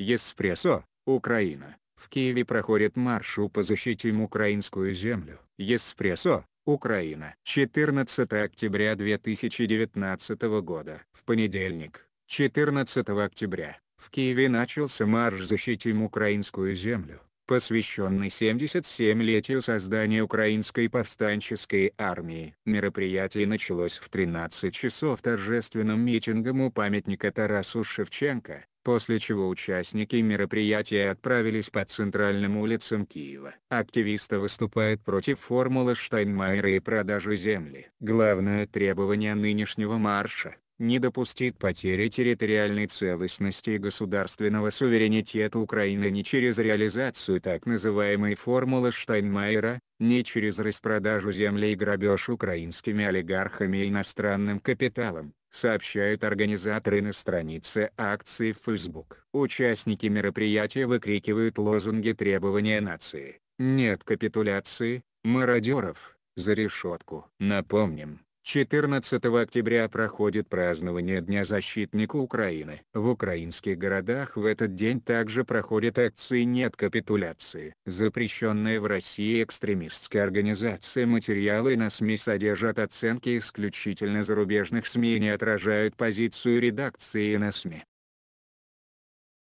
Еспресо, Украина. В Киеве проходит маршу по защитим украинскую землю. Еспресо, Украина. 14 октября 2019 года. В понедельник, 14 октября, в Киеве начался марш «Защитим украинскую землю», посвященный 77-летию создания Украинской повстанческой армии. Мероприятие началось в 13 часов торжественным митингом у памятника Тарасу Шевченко, после чего участники мероприятия отправились по центральным улицам Киева. Активисты выступают против формулы Штайнмайера и продажи земли. Главное требование нынешнего марша – не допустить потери территориальной целостности и государственного суверенитета Украины не через реализацию так называемой формулы Штайнмайера, не через распродажу земли и грабеж украинскими олигархами и иностранным капиталом, сообщают организаторы на странице акции в Facebook. Участники мероприятия выкрикивают лозунги требования нации. Нет капитуляции, мародеров, за решетку. Напомним, 14 октября проходит празднование Дня защитника Украины. В украинских городах в этот день также проходят акции «Нет капитуляции». Запрещенная в России экстремистская организация материалы на СМИ содержат оценки исключительно зарубежных СМИ и не отражают позицию редакции на СМИ.